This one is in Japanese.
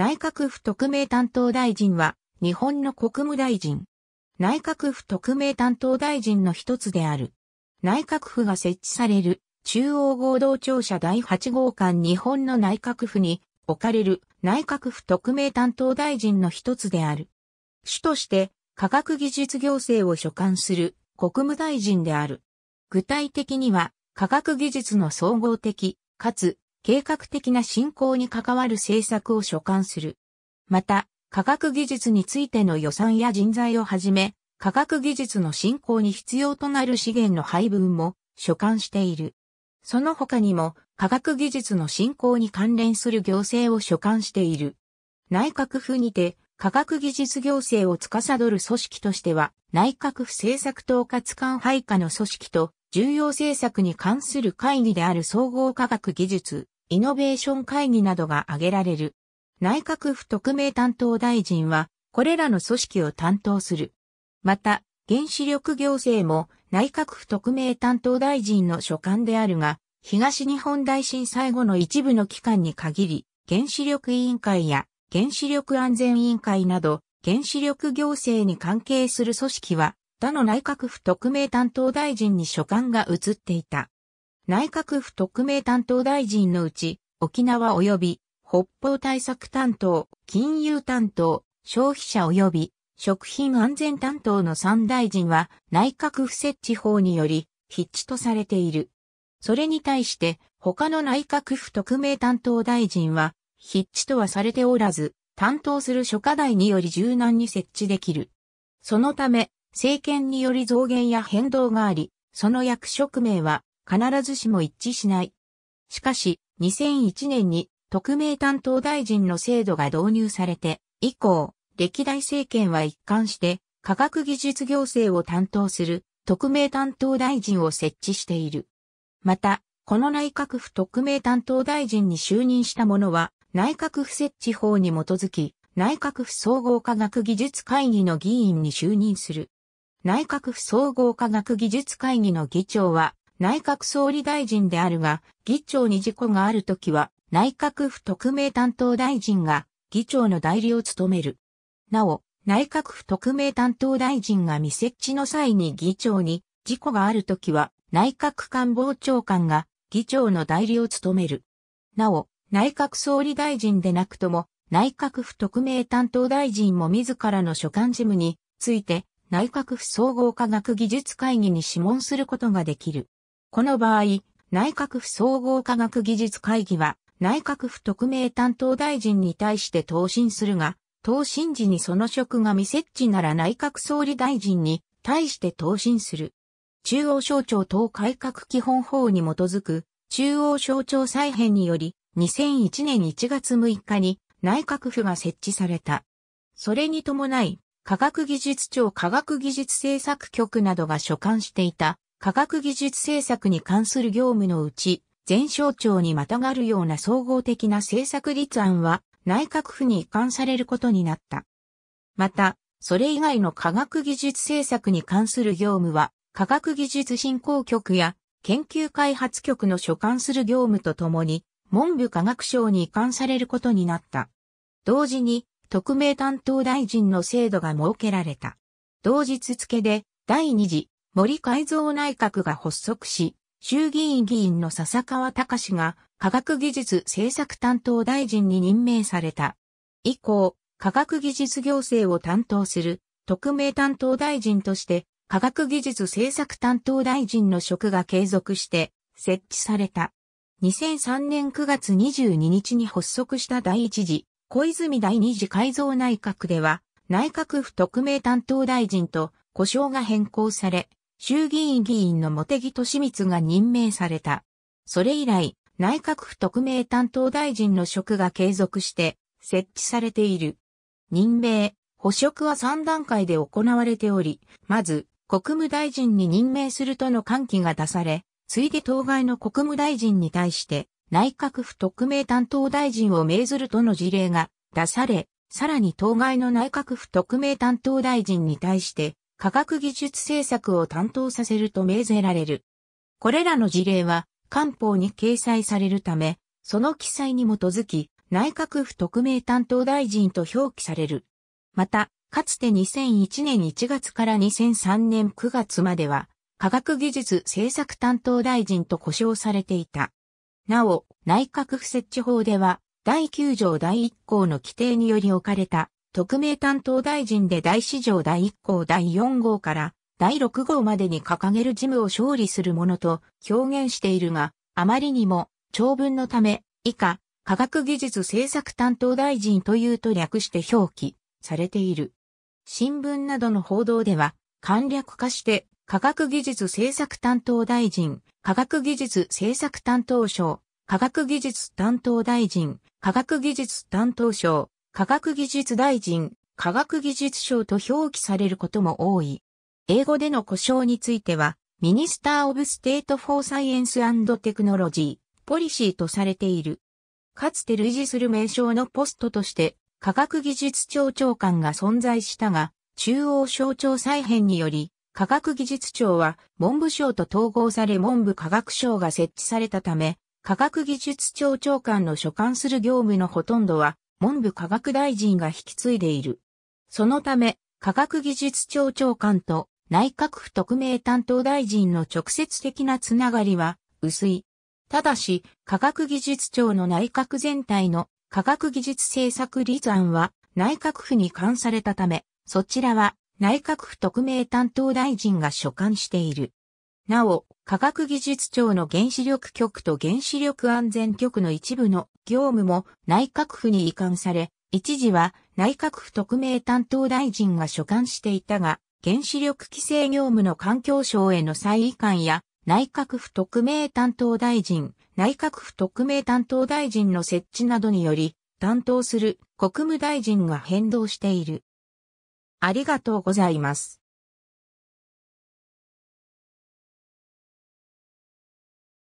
内閣府特命担当大臣は、日本の国務大臣。内閣府特命担当大臣の一つである。内閣府が設置される中央合同庁舎第8号館日本の内閣府に置かれる内閣府特命担当大臣の一つである。主として科学技術行政を所管する国務大臣である。具体的には科学技術の総合的かつ計画的な進行に関わる政策を所管する。また、科学技術についての予算や人材をはじめ、科学技術の振興に必要となる資源の配分も所管している。その他にも、科学技術の振興に関連する行政を所管している。内閣府にて、科学技術行政を司る組織としては、内閣府政策統括官配下の組織と、重要政策に関する会議である総合科学技術イノベーション会議などが挙げられる。内閣府特命担当大臣は、これらの組織を担当する。また、原子力行政も内閣府特命担当大臣の所管であるが、東日本大震災後の一部の期間に限り、原子力委員会や原子力安全委員会など、原子力行政に関係する組織は、他の内閣府特命担当大臣に所管が移っていた。内閣府特命担当大臣のうち、沖縄及び北方対策担当、金融担当、消費者及び食品安全担当の3大臣は内閣府設置法により筆致とされている。それに対して他の内閣府特命担当大臣は筆致とはされておらず、担当する諸課題により柔軟に設置できる。そのため、政権により増減や変動があり、その役職名は必ずしも一致しない。しかし、2001年に特命担当大臣の制度が導入されて、以降、歴代政権は一貫して、科学技術行政を担当する特命担当大臣を設置している。また、この内閣府特命担当大臣に就任した者は、内閣府設置法に基づき、内閣府総合科学技術会議の議員に就任する。内閣府総合科学技術会議の議長は、内閣総理大臣であるが、議長に事故があるときは、内閣府特命担当大臣が議長の代理を務める。なお、内閣府特命担当大臣が未設置の際に議長に事故があるときは、内閣官房長官が議長の代理を務める。なお、内閣総理大臣でなくとも、内閣府特命担当大臣も自らの所管事務について、内閣府総合科学技術会議に諮問することができる。この場合、内閣府総合科学技術会議は、内閣府特命担当大臣に対して答申するが、答申時にその職が未設置なら内閣総理大臣に対して答申する。中央省庁等改革基本法に基づく中央省庁再編により2001年1月6日に内閣府が設置された。それに伴い科学技術庁科学技術政策局などが所管していた科学技術政策に関する業務のうち、全省庁にまたがるような総合的な政策立案は内閣府に移管されることになった。また、それ以外の科学技術政策に関する業務は、科学技術振興局や研究開発局の所管する業務とともに、文部科学省に移管されることになった。同時に、特命担当大臣の制度が設けられた。同日付で、第2次森改造内閣が発足し、衆議院議員の笹川隆が科学技術政策担当大臣に任命された。以降、科学技術行政を担当する特命担当大臣として科学技術政策担当大臣の職が継続して設置された。2003年9月22日に発足した第一次、小泉第二次改造内閣では、内閣府特命担当大臣と呼称が変更され、衆議院議員の茂木敏光が任命された。それ以来、内閣府特命担当大臣の職が継続して設置されている。任命、補職は3段階で行われており、まず、国務大臣に任命するとの喚起が出され、ついで当該の国務大臣に対して、内閣府特命担当大臣を命ずるとの事例が出され、さらに当該の内閣府特命担当大臣に対して、科学技術政策を担当させると命ぜられる。これらの事例は、官報に掲載されるため、その記載に基づき、内閣府特命担当大臣と表記される。また、かつて2001年1月から2003年9月までは、科学技術政策担当大臣と呼称されていた。なお、内閣府設置法では、第9条第1項の規定により置かれた特命担当大臣で大史上第1項第4号から第6号までに掲げる事務を勝利するものと表現しているが、あまりにも長文のため、以下、科学技術政策担当大臣というと略して表記されている。新聞などの報道では、簡略化して科学技術政策担当大臣、科学技術政策担当省、科学技術担当大臣、科学技術担当省、科学技術大臣、科学技術省と表記されることも多い。英語での故障については、ミニスター・オブ・ステート・フォー・サイエンス・テクノロジー、ポリシーとされている。かつて類似する名称のポストとして、科学技術庁長官が存在したが、中央省庁再編により、科学技術庁は文部省と統合され文部科学省が設置されたため、科学技術庁長官の所管する業務のほとんどは文部科学大臣が引き継いでいる。そのため、科学技術庁長官と内閣府特命担当大臣の直接的なつながりは薄い。ただし、科学技術庁の内閣全体の科学技術政策立案は内閣府に関されたため、そちらは内閣府特命担当大臣が所管している。なお、科学技術庁の原子力局と原子力安全局の一部の業務も内閣府に移管され、一時は内閣府特命担当大臣が所管していたが、原子力規制業務の環境省への再移管や、内閣府特命担当大臣、内閣府特命担当大臣の設置などにより、担当する国務大臣が変動している。ありがとうございます。